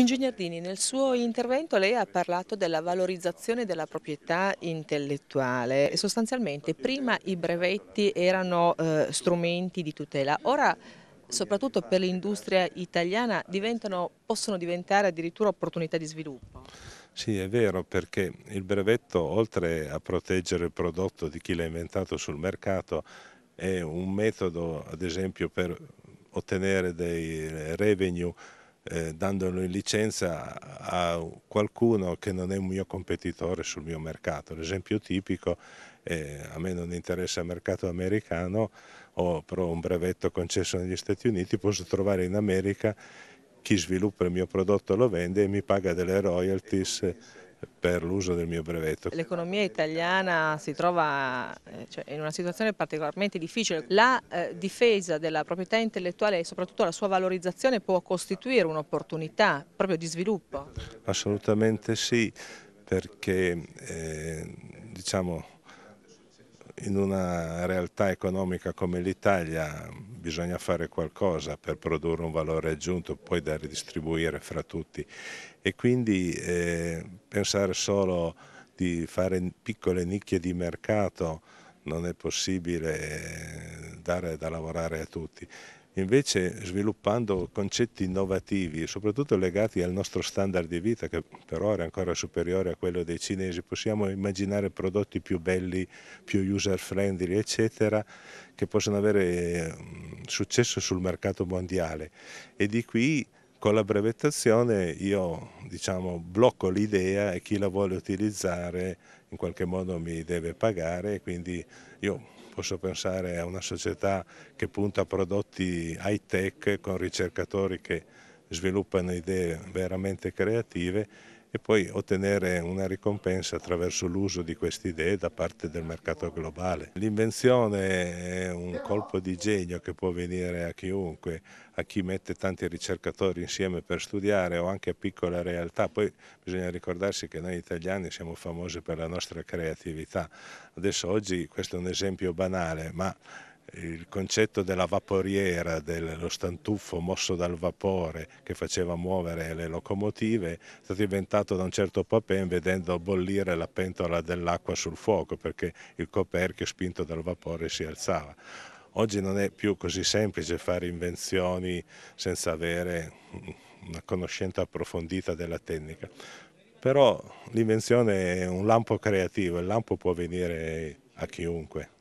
Ingegner Dini, nel suo intervento lei ha parlato della valorizzazione della proprietà intellettuale. Sostanzialmente prima i brevetti erano eh, strumenti di tutela, ora soprattutto per l'industria italiana possono diventare addirittura opportunità di sviluppo. Sì, è vero, perché il brevetto, oltre a proteggere il prodotto di chi l'ha inventato sul mercato, è un metodo, ad esempio, per ottenere dei revenue eh, dandolo in licenza a qualcuno che non è un mio competitore sul mio mercato. L'esempio tipico, eh, a me non interessa il mercato americano, ho però un brevetto concesso negli Stati Uniti, posso trovare in America chi sviluppa il mio prodotto lo vende e mi paga delle royalties per l'uso del mio brevetto. L'economia italiana si trova eh, cioè, in una situazione particolarmente difficile. La eh, difesa della proprietà intellettuale e soprattutto la sua valorizzazione può costituire un'opportunità proprio di sviluppo? Assolutamente sì, perché eh, diciamo in una realtà economica come l'Italia bisogna fare qualcosa per produrre un valore aggiunto poi da ridistribuire fra tutti e quindi eh, pensare solo di fare piccole nicchie di mercato non è possibile eh, dare da lavorare a tutti Invece sviluppando concetti innovativi, soprattutto legati al nostro standard di vita, che per ora è ancora superiore a quello dei cinesi, possiamo immaginare prodotti più belli, più user friendly, eccetera, che possono avere eh, successo sul mercato mondiale. E di qui con la brevettazione io diciamo, blocco l'idea e chi la vuole utilizzare in qualche modo mi deve pagare, quindi io posso pensare a una società che punta a prodotti high tech con ricercatori che sviluppano idee veramente creative e poi ottenere una ricompensa attraverso l'uso di queste idee da parte del mercato globale. L'invenzione è un colpo di genio che può venire a chiunque, a chi mette tanti ricercatori insieme per studiare o anche a piccole realtà. Poi bisogna ricordarsi che noi italiani siamo famosi per la nostra creatività. Adesso oggi questo è un esempio banale, ma il concetto della vaporiera, dello stantuffo mosso dal vapore che faceva muovere le locomotive, è stato inventato da un certo Papin vedendo bollire la pentola dell'acqua sul fuoco perché il coperchio spinto dal vapore si alzava. Oggi non è più così semplice fare invenzioni senza avere una conoscenza approfondita della tecnica. Però l'invenzione è un lampo creativo, il lampo può venire a chiunque.